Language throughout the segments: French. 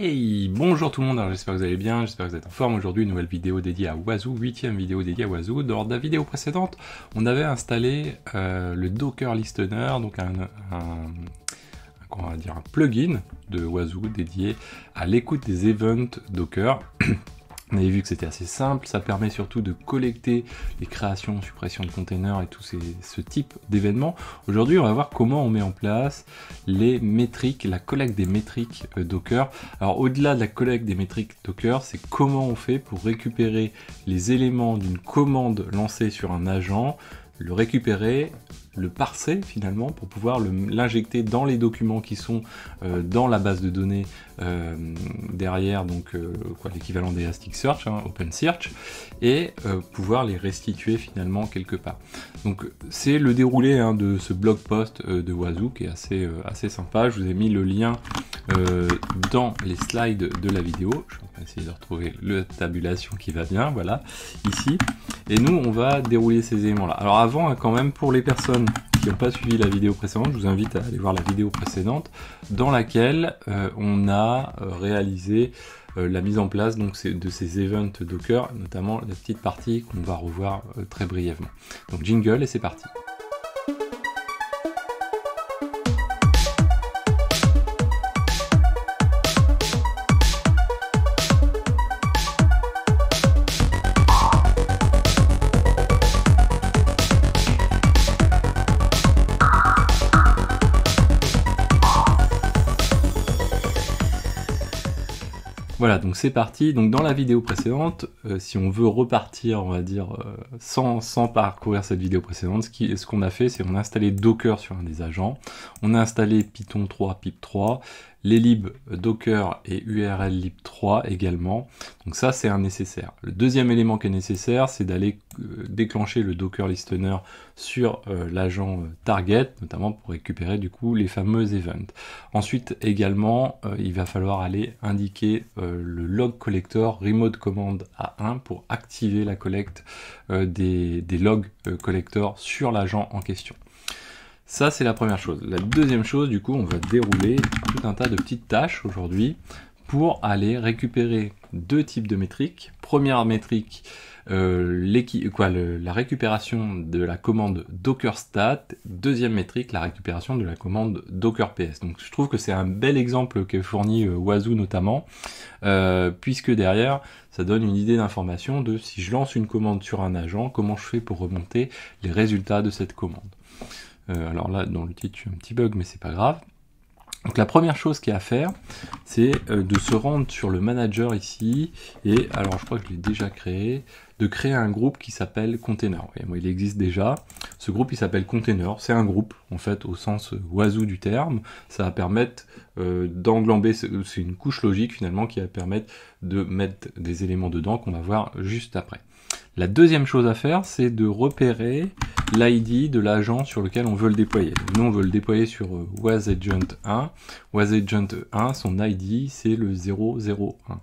Hey, bonjour tout le monde, j'espère que vous allez bien, j'espère que vous êtes en forme. Aujourd'hui, une nouvelle vidéo dédiée à Wazoo, huitième vidéo dédiée à Wazoo. Dans la vidéo précédente, on avait installé euh, le Docker Listener, donc un, dire un plugin de Wazoo dédié à l'écoute des events Docker. On avait vu que c'était assez simple, ça permet surtout de collecter les créations, suppression de containers et tout ces, ce type d'événements. Aujourd'hui, on va voir comment on met en place les métriques, la collecte des métriques euh, Docker. Alors au-delà de la collecte des métriques Docker, c'est comment on fait pour récupérer les éléments d'une commande lancée sur un agent, le récupérer, le parser finalement pour pouvoir l'injecter dans les documents qui sont euh, dans la base de données euh, derrière, donc euh, l'équivalent des hein, OpenSearch, et pouvoir les restituer finalement quelque part. Donc c'est le déroulé hein, de ce blog post de Wazoo qui est assez, assez sympa. Je vous ai mis le lien dans les slides de la vidéo. Je vais essayer de retrouver la tabulation qui va bien, voilà, ici. Et nous, on va dérouler ces éléments-là. Alors avant, hein, quand même, pour les personnes qui n'ont pas suivi la vidéo précédente, je vous invite à aller voir la vidéo précédente dans laquelle euh, on a euh, réalisé euh, la mise en place donc, de ces events Docker, notamment la petite partie qu'on va revoir très brièvement. Donc jingle et c'est parti. donc c'est parti. Donc dans la vidéo précédente, euh, si on veut repartir, on va dire, euh, sans, parcourir cette vidéo précédente, ce qu'on ce qu'on a fait, c'est on a installé Docker sur un des agents, on a installé Python 3, PIP3, les lib Docker et URL lib3 également. Donc ça, c'est un nécessaire. Le deuxième élément qui est nécessaire, c'est d'aller euh, déclencher le Docker Listener sur euh, l'agent euh, target, notamment pour récupérer du coup les fameux events. Ensuite, également, il va falloir aller indiquer le log collector remote command A1 pour activer la collecte des, des logs collector sur l'agent en question. Ça, c'est la première chose. La deuxième chose, du coup, on va dérouler tout un tas de petites tâches aujourd'hui pour aller récupérer deux types de métriques. Première métrique, euh, la récupération de la commande Dockerstat, deuxième métrique, la récupération de la commande Docker ps. Donc je trouve que c'est un bel exemple que fournit Wazoo euh, notamment, euh, puisque derrière, ça donne une idée d'information de si je lance une commande sur un agent, comment je fais pour remonter les résultats de cette commande. Euh, alors là, dans le titre, as un petit bug, mais c'est pas grave. Donc la première chose qu'il y a à faire, c'est euh, de se rendre sur le manager ici, et alors je crois que je l'ai déjà créé, de créer un groupe qui s'appelle Container. Et moi, il existe déjà. Ce groupe, il s'appelle Container. C'est un groupe, en fait, au sens euh, oiseau du terme. Ça va permettre d'englamber, c'est une couche logique finalement qui va permettre de mettre des éléments dedans qu'on va voir juste après. La deuxième chose à faire, c'est de repérer l'ID de l'agent sur lequel on veut le déployer. nous, on veut le déployer sur WasAgent1. Euh, WasAgent1, son ID, c'est le 001.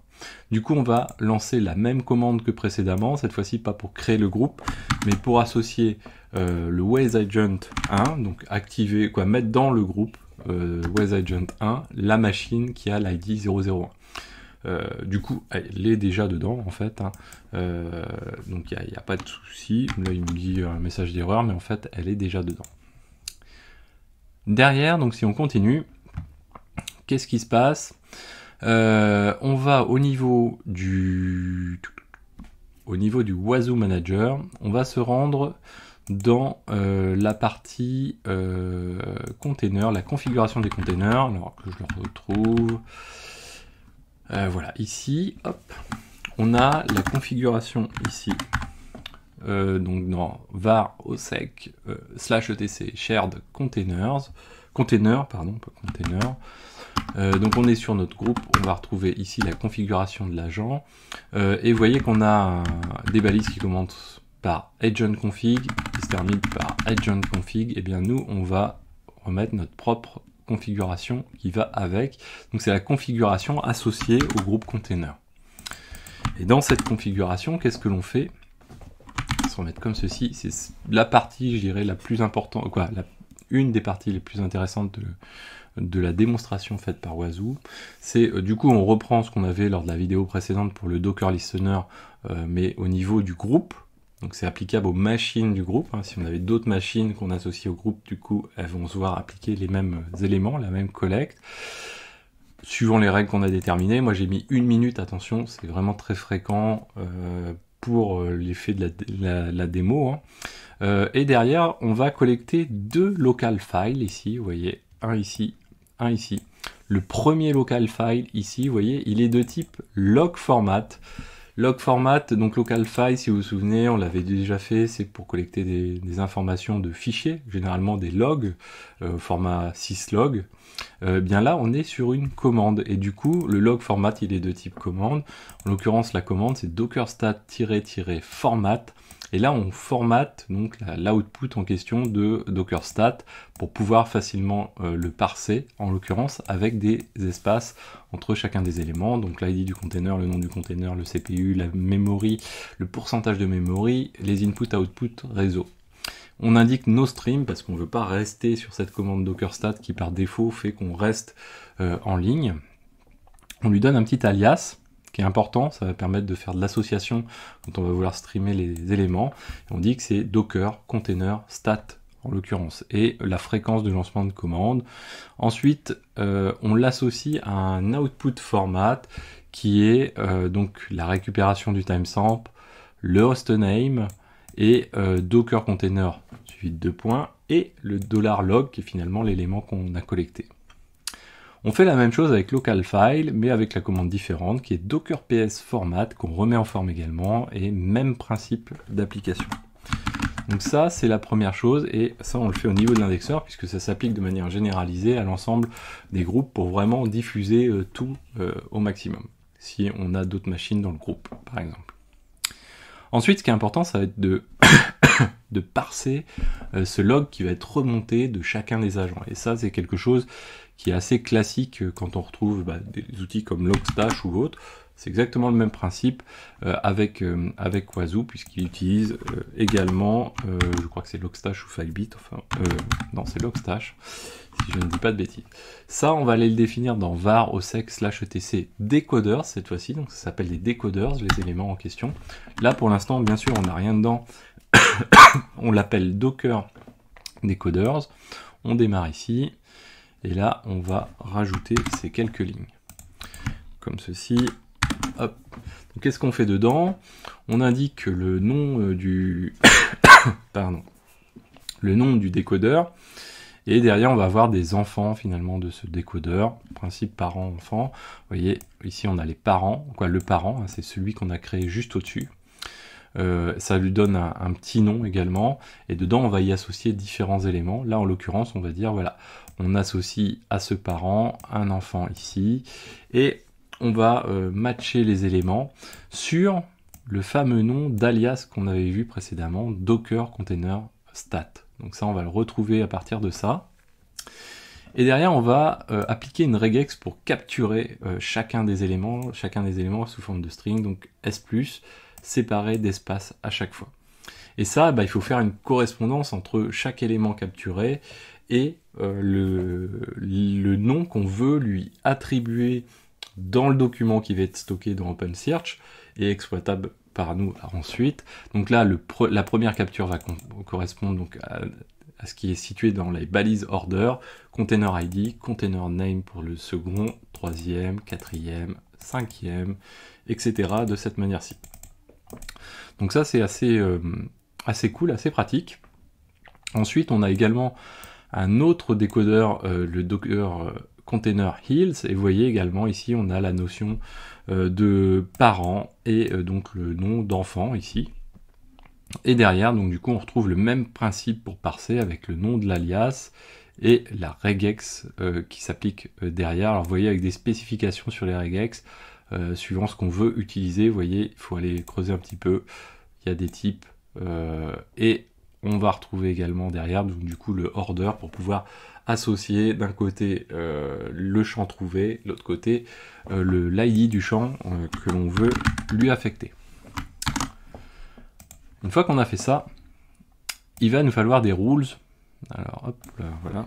Du coup, on va lancer la même commande que précédemment, cette fois-ci pas pour créer le groupe, mais pour associer euh, le WasAgent1, donc activer, quoi, mettre dans le groupe euh, WasAgent1 la machine qui a l'ID 001. Euh, du coup, elle est déjà dedans en fait. Hein. Euh, donc il n'y a, pas de souci. Là, il me dit un message d'erreur, mais en fait, elle est déjà dedans. Derrière, donc si on continue, qu'est-ce qui se passe euh, On va au niveau du au niveau du oiseau Manager, on va se rendre dans la partie container, la configuration des containers, alors que je le retrouve. Euh, voilà, ici, hop, on a la configuration ici, euh, donc dans var osec sec euh, slash etc shared containers, container, pardon, pas container. donc on est sur notre groupe, on va retrouver ici la configuration de l'agent, et vous voyez qu'on a des balises qui commencent par agent config, qui se terminent par agent config, et eh bien nous on va remettre notre propre configuration qui va avec. Donc c'est la configuration associée au groupe container. Et dans cette configuration, qu'est-ce que l'on fait Se remettre comme ceci, c'est la partie, je dirais, la plus importante, quoi, une des parties les plus intéressantes de, la démonstration faite par Wazoo. C'est euh, du coup on reprend ce qu'on avait lors de la vidéo précédente pour le Docker Listener, euh, mais au niveau du groupe. Donc c'est applicable aux machines du groupe. Hein. Si on avait d'autres machines qu'on associe au groupe, du coup, elles vont se voir appliquer les mêmes euh, éléments, la même collecte. Suivant les règles qu'on a déterminées, moi j'ai mis une minute, attention, c'est vraiment très fréquent euh, pour euh, l'effet de la, démo. Hein. et derrière, on va collecter deux local files ici, vous voyez, un ici, un ici. Le premier local file ici, vous voyez, il est de type log format. Log format, donc local file, si vous vous souvenez, on l'avait déjà fait, c'est pour collecter des, informations de fichiers, généralement des logs, euh, format syslog. Euh, bien là, on est sur une commande, et du coup, le log format, il est de type commande. En l'occurrence, la commande, c'est dockerstat-format et là, on formate donc l'output en question de Dockerstat pour pouvoir facilement euh, le parser, en l'occurrence avec des espaces entre chacun des éléments. Donc l'ID du container, le nom du container, le CPU, la memory, le pourcentage de memory, les input-output réseau. On indique nos stream parce qu'on ne veut pas rester sur cette commande Dockerstat qui par défaut fait qu'on reste euh, en ligne. On lui donne un petit alias qui est important, ça va permettre de faire de l'association quand on va vouloir streamer les éléments. on dit que c'est Docker, container, stat en l'occurrence, et la fréquence de lancement de commande. Ensuite, euh, on l'associe à un output format qui est euh, donc la récupération du timestamp, le host name et euh, Docker container suivi de deux points et le dollar $log qui est finalement l'élément qu'on a collecté. On fait la même chose avec local file mais avec la commande différente qui est docker ps format qu'on remet en forme également et même principe d'application. Donc ça, c'est la première chose et ça, on le fait au niveau de l'indexeur puisque ça s'applique de manière généralisée à l'ensemble des groupes pour vraiment diffuser euh, tout euh, au maximum si on a d'autres machines dans le groupe, par exemple. Ensuite, ce qui est important, ça va être de, de parser euh, ce log qui va être remonté de chacun des agents. Et ça, c'est quelque chose qui est assez classique euh, quand on retrouve bah, des outils comme Logstash ou autres. C'est exactement le même principe euh, avec, euh, avec Wazoo, puisqu'il utilise également, je crois que c'est Logstash ou Filebit, enfin, non, c'est Logstash, si je ne dis pas de bêtises. Ça, on va aller le définir dans var osec etc décodeurs, cette fois-ci, donc ça s'appelle les decoders, les éléments en question. Là, pour l'instant, bien sûr, on n'a rien dedans, on l'appelle Docker decoders On démarre ici, et là, on va rajouter ces quelques lignes. Comme ceci. qu'est-ce qu'on fait dedans On indique le nom euh, du... Pardon. Le nom du décodeur. Et derrière, on va avoir des enfants finalement de ce décodeur. Principe parent-enfant. Vous voyez, ici, on a les parents. le parent, hein, c'est celui qu'on a créé juste au-dessus. Euh, ça lui donne un, petit nom également, et dedans on va y associer différents éléments. Là en l'occurrence on va dire voilà, on associe à ce parent un enfant ici, et on va euh, matcher les éléments sur le fameux nom d'alias qu'on avait vu précédemment, Docker Container Stat. Donc ça, on va le retrouver à partir de ça. Et derrière, on va euh, appliquer une regex pour capturer euh, chacun des éléments, chacun des éléments sous forme de string, donc S+, séparé d'espace à chaque fois. Et ça, bah, il faut faire une correspondance entre chaque élément capturé et euh, le, le, nom qu'on veut lui attribuer dans le document qui va être stocké dans OpenSearch et exploitable par nous ensuite. Donc là, le la première capture va correspondre donc à, ce qui est situé dans les balises order, container ID, container name pour le second, troisième, quatrième, cinquième, etc. de cette manière-ci. Donc ça, c'est assez, euh, assez cool, assez pratique. Ensuite, on a également un autre décodeur, euh, le Docker euh, Container Hills, et vous voyez également ici, on a la notion euh, de parent et donc le nom d'enfant ici. Et derrière, donc du coup, on retrouve le même principe pour parser avec le nom de l'alias et la regex qui s'applique derrière. Alors vous voyez avec des spécifications sur les regex, suivant ce qu'on veut utiliser, vous voyez, il faut aller creuser un petit peu, il y a des types, et on va retrouver également derrière du coup le order pour pouvoir associer d'un côté euh, le champ trouvé, l'autre côté euh, le l'ID du champ euh, que l'on veut lui affecter. Une fois qu'on a fait ça, il va nous falloir des rules. Alors hop voilà,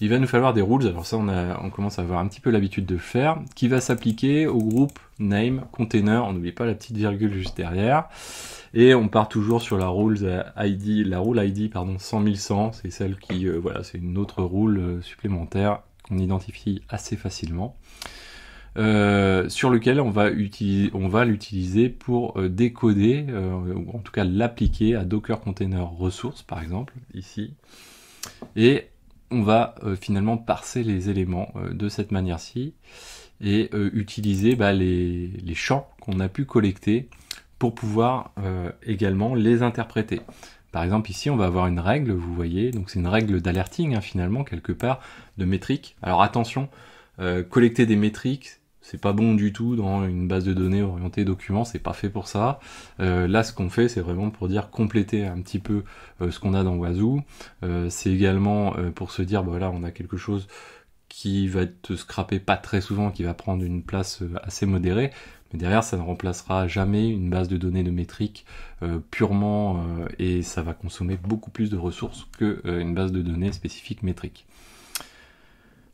il va nous falloir des rules, alors ça on, commence à avoir un petit peu l'habitude de le faire, qui va s'appliquer au groupe name container, on n'oublie pas la petite virgule juste derrière, et on part toujours sur la rules euh, ID, la rule ID pardon 100100, c'est celle qui, euh, voilà, c'est une autre rule euh, supplémentaire qu'on identifie assez facilement. sur lequel on va utiliser, on va l'utiliser pour décoder, ou en tout cas l'appliquer à Docker Container ressources par exemple ici. Et on va euh, finalement parser les éléments euh, de cette manière-ci et euh, utiliser bah, les, champs qu'on a pu collecter pour pouvoir également les interpréter. Par exemple ici on va avoir une règle, vous voyez, donc c'est une règle d'alerting hein, finalement quelque part de métrique. Alors attention, collecter des métriques c'est pas bon du tout dans une base de données orientée documents, c'est pas fait pour ça. Euh, là, ce qu'on fait, c'est vraiment pour dire compléter un petit peu euh, ce qu'on a dans Wazoo. Euh, c'est également pour se dire, bah voilà, on a quelque chose qui va être scrappé pas très souvent, qui va prendre une place assez modérée, mais derrière ça ne remplacera jamais une base de données de métriques purement et ça va consommer beaucoup plus de ressources qu'une base de données spécifique métrique.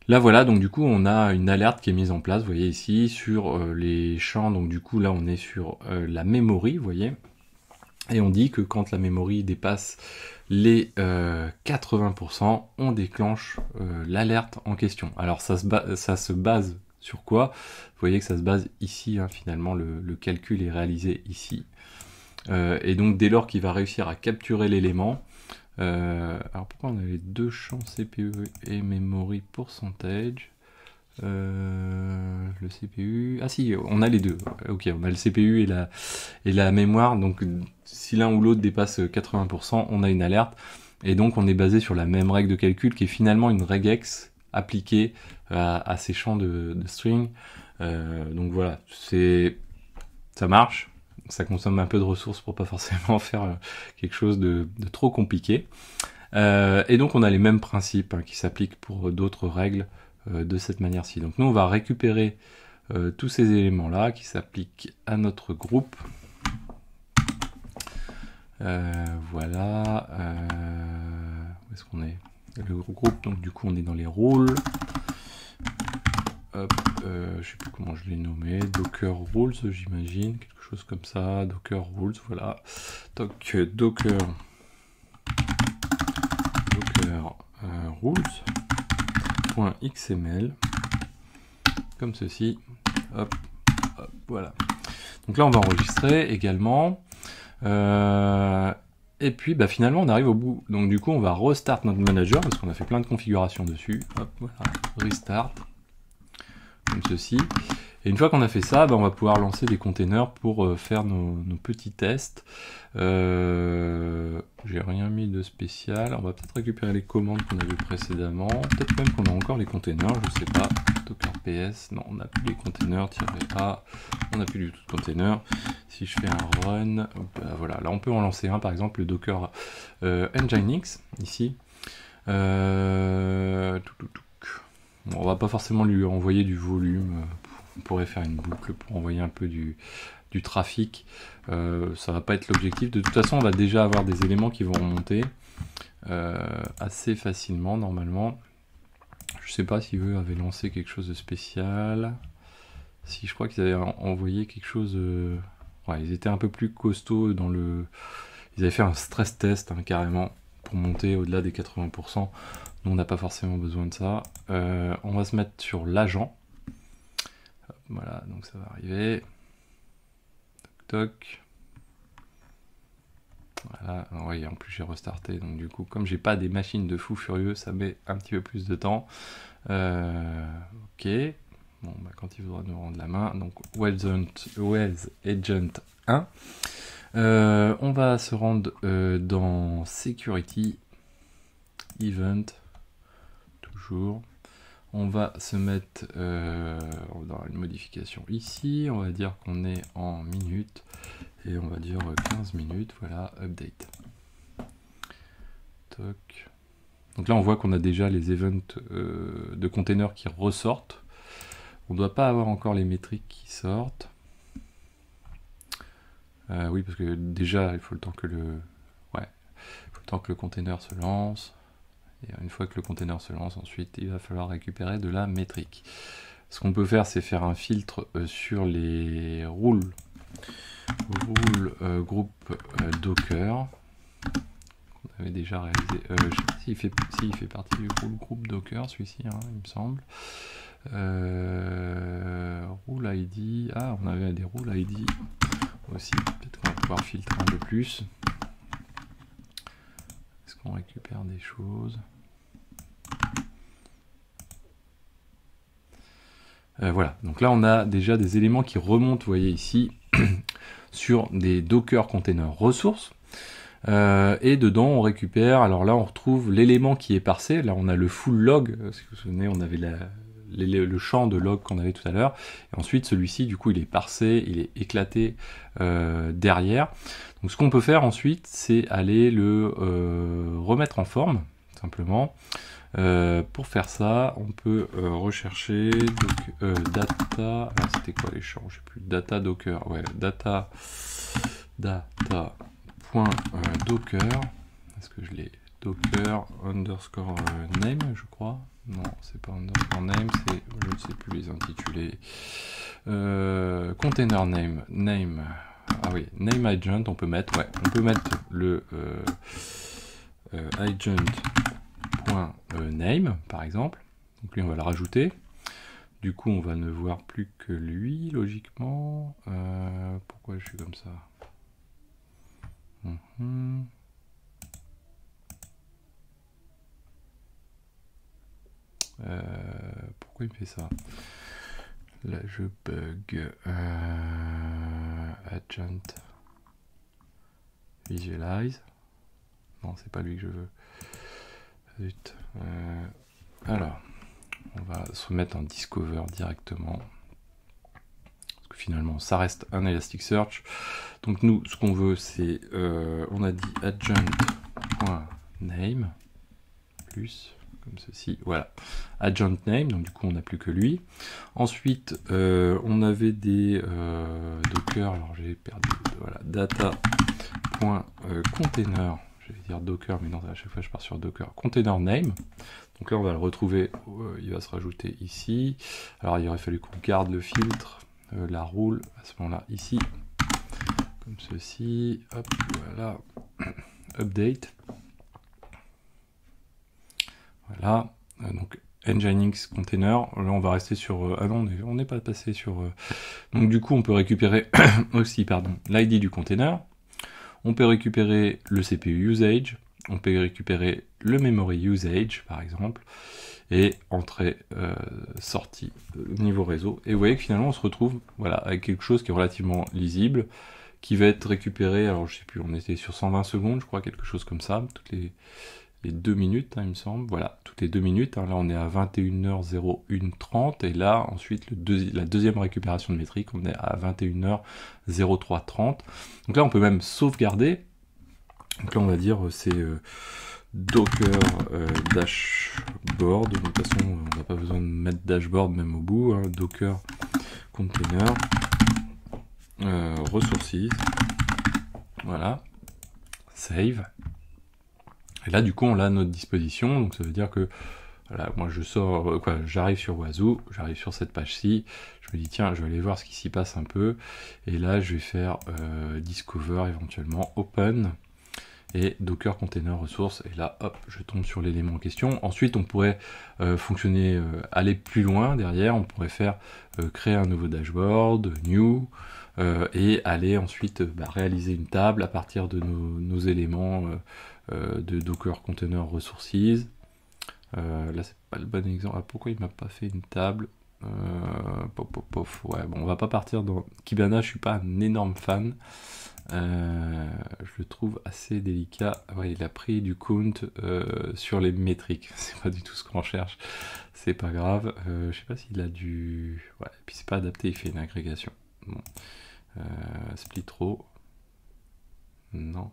Là voilà, donc du coup on a une alerte qui est mise en place, vous voyez ici, sur euh, les champs, donc du coup là on est sur euh, la mémoire, vous voyez, et on dit que quand la mémoire dépasse les 80%, euh, on déclenche l'alerte en question. Alors ça se, ça se base sur quoi Vous voyez que ça se base ici, hein, finalement le, calcul est réalisé ici. et donc dès lors qu'il va réussir à capturer l'élément, euh, alors pourquoi on avait deux champs CPU et memory pourcentage euh, le CPU. Ah si, on a les deux. Ok, on a le CPU et la, et la mémoire. Donc si l'un ou l'autre dépasse 80%, on a une alerte. Et donc on est basé sur la même règle de calcul qui est finalement une regex appliquée à, ces champs de, string. Euh, donc voilà, c'est ça marche ça consomme un peu de ressources pour pas forcément faire euh, quelque chose de, trop compliqué. Euh, et donc on a les mêmes principes hein, qui s'appliquent pour euh, d'autres règles de cette manière-ci. Donc nous on va récupérer tous ces éléments-là qui s'appliquent à notre groupe. voilà. où est-ce qu'on est, est Le groupe, donc du coup on est dans les rôles. Euh, je sais plus comment je l'ai nommé, Docker Rules, j'imagine, quelque chose comme ça, Docker Rules, voilà. Donc, euh, Docker, Docker euh, Rules.xml, comme ceci, voilà. Donc là, on va enregistrer également. Euh, et puis bah, finalement on arrive au bout. Donc du coup on va restart notre manager parce qu'on a fait plein de configurations dessus. voilà, restart ceci. Et une fois qu'on a fait ça, ben, on va pouvoir lancer des containers pour euh, faire nos, petits tests. Euh, j'ai rien mis de spécial. On va peut-être récupérer les commandes qu'on avait précédemment. Peut-être même qu'on a encore les containers, je sais pas. Docker PS, non, on n'a plus les containers, A, on n'a plus du tout de containers. Si je fais un run, ben, voilà, là on peut en lancer un, par exemple le Docker engine euh, Nginx, ici. tout, tout on va pas forcément lui envoyer du volume. Euh, on pourrait faire une boucle pour envoyer un peu du, trafic. Euh, ça va pas être l'objectif. De toute façon, on va déjà avoir des éléments qui vont remonter euh, assez facilement normalement. Je sais pas si eux avaient lancé quelque chose de spécial. Si je crois qu'ils avaient envoyé quelque chose. Euh, ouais, ils étaient un peu plus costauds dans le. Ils avaient fait un stress test hein, carrément pour monter au-delà des 80%. Nous, on n'a pas forcément besoin de ça. Euh, on va se mettre sur l'agent. Voilà, donc ça va arriver. Toc, toc. Voilà, en plus j'ai restarté, donc du coup, comme j'ai pas des machines de fou furieux, ça met un petit peu plus de temps. Euh, ok, bon, bah, quand il faudra nous rendre la main, donc Wells Agent 1. Euh, on va se rendre euh, dans Security Event. Toujours. On va se mettre dans euh, une modification ici. On va dire qu'on est en minutes. Et on va dire 15 minutes. Voilà, update. Toc. Donc là, on voit qu'on a déjà les events de containers qui ressortent. On ne doit pas avoir encore les métriques qui sortent. Euh, oui, parce que déjà, il faut le temps que le, ouais, faut le temps que le container se lance. Et une fois que le container se lance, ensuite, il va falloir récupérer de la métrique. Ce qu'on peut faire, c'est faire un filtre euh, sur les rules, rules euh, Docker. On avait déjà réalisé. sais s'il fait, si il fait partie du groupe Docker, celui-ci, hein, il me semble. rule ID. Ah, on avait des rule ID aussi. Peut-être qu'on va pouvoir filtrer un peu plus. Est-ce qu'on récupère des choses euh, Voilà, donc là on a déjà des éléments qui remontent, vous voyez ici, sur des Docker Container Ressources. Euh, et dedans, on récupère, alors là, on retrouve l'élément qui est parsé. Là, on a le full log. Si vous vous souvenez, on avait la, le, champ de log qu'on avait tout à l'heure. Et ensuite, celui-ci, du coup, il est parsé, il est éclaté euh, derrière. Donc, ce qu'on peut faire ensuite, c'est aller le euh, remettre en forme, simplement. Euh, pour faire ça, on peut rechercher data. Ah, c'était quoi les champs Je plus. Data Docker. Ouais, data. Data. Point, Docker. Est-ce que je l'ai docker underscore euh, name, je crois. Non, c'est pas underscore name, c'est, je ne sais plus les intitulés. Euh, container name, name. Ah oui, name agent, on peut mettre, ouais, on peut mettre le euh, euh, agent.name, euh, par exemple. Donc lui, on va le rajouter. Du coup, on va ne voir plus que lui, logiquement. pourquoi je suis comme ça mhm. Euh, pourquoi il me fait ça Là, je bug. Euh, agent. Visualize. Non, c'est pas lui que je veux. Zut. Euh, alors, on va se mettre en Discover directement. Parce que finalement, ça reste un Elasticsearch. Donc nous, ce qu'on veut, c'est... on a dit agent.name plus comme ceci, voilà, adjoint name, donc du coup on n'a plus que lui. Ensuite, euh, on avait des euh, docker, alors j'ai perdu, voilà, data.container, je vais dire docker, mais non, à chaque fois je pars sur docker, container name, donc là on va le retrouver, euh, il va se rajouter ici, alors il aurait fallu qu'on garde le filtre, la roule, à ce moment-là, ici, comme ceci, hop, voilà, update, voilà, euh, donc Nginx container, là on va rester sur... Euh, ah non, on n'est pas passé sur... Euh, donc du coup on peut récupérer aussi, pardon, l'ID du container, on peut récupérer le CPU usage, on peut récupérer le memory usage par exemple, et entrée, sortie niveau réseau. Et vous voyez que finalement on se retrouve voilà, avec quelque chose qui est relativement lisible, qui va être récupéré, alors je ne sais plus, on était sur 120 secondes je crois, quelque chose comme ça, toutes les deux minutes, hein, il me semble. Voilà, toutes les deux minutes. Hein. Là, on est à 21h0130. Et là, ensuite, le la deuxième récupération de métrique, on est à 21h0330. Donc là, on peut même sauvegarder. Donc là, on va dire, euh, c'est euh, Docker euh, dashboard. De toute façon, on n'a pas besoin de mettre dashboard même au bout. Hein. Docker container euh, Voilà. Save. Et là, du coup, on l'a à notre disposition. Donc, ça veut dire que voilà, moi, je sors, euh, quoi, j'arrive sur oiseau j'arrive sur cette page-ci. Je me dis, tiens, je vais aller voir ce qui s'y passe un peu. Et là, je vais faire euh, Discover éventuellement, Open et Docker Container ressources Et là, hop, je tombe sur l'élément en question. Ensuite, on pourrait euh, fonctionner, aller plus loin derrière. On pourrait faire créer un nouveau dashboard, new, et aller ensuite bah, réaliser une table à partir de nos éléments euh, de Docker Container Resources. Euh, là, c'est pas le bon exemple. Ah, pourquoi il m'a pas fait une table euh, pof, Ouais, bon, on va pas partir dans Kibana. Je suis pas un énorme fan. Euh, je le trouve assez délicat. il a pris du count sur les métriques. C'est pas du tout ce qu'on cherche, C'est pas grave. je sais pas s'il a du. et puis c'est pas adapté. Il fait une agrégation. Bon. split trop. Non,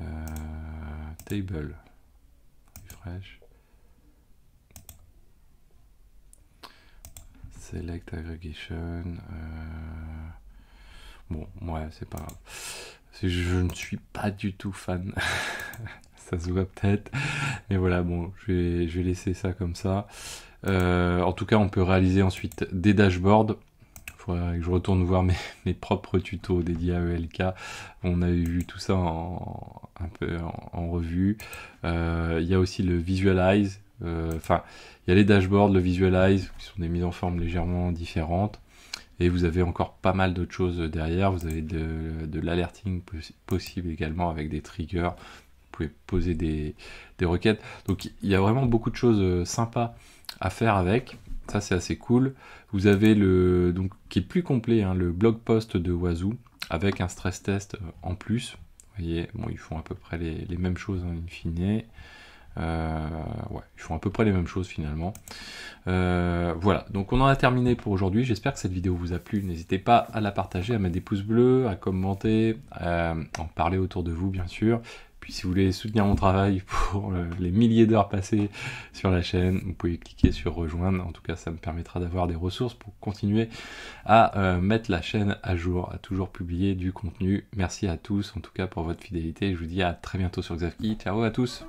euh, table. Refresh. Select aggregation. Euh, bon, ouais, c'est pas grave. Je, ne suis pas du tout fan. ça se voit peut-être. Mais voilà, bon, je vais, laisser ça comme ça. Euh, en tout cas, on peut réaliser ensuite des dashboards je retourne voir mes, propres tutos dédiés à ELK, on a vu tout ça en, un peu en, revue. Euh, il y a aussi le Visualize, euh, enfin, il y a les dashboards, le Visualize, qui sont des mises en forme légèrement différentes et vous avez encore pas mal d'autres choses derrière. Vous avez de, l'alerting possible également avec des triggers. Vous pouvez poser des, des, requêtes. Donc il y a vraiment beaucoup de choses euh, sympas à faire avec. Ça, c'est assez cool. Vous avez le, donc, qui est plus complet, hein, le blog post de Wazoo avec un stress test euh, en plus. Vous voyez, bon, ils font à peu près les, mêmes choses en hein, fine. Euh, ouais, ils font à peu près les mêmes choses finalement. Euh, voilà, donc on en a terminé pour aujourd'hui. J'espère que cette vidéo vous a plu. N'hésitez pas à la partager, à mettre des pouces bleus, à commenter, en parler autour de vous bien sûr si vous voulez soutenir mon travail pour euh, les milliers d'heures passées sur la chaîne, vous pouvez cliquer sur rejoindre. En tout cas, ça me permettra d'avoir des ressources pour continuer à euh, mettre la chaîne à jour, à toujours publier du contenu. Merci à tous en tout cas pour votre fidélité. Je vous dis à très bientôt sur Xavki. Ciao à tous.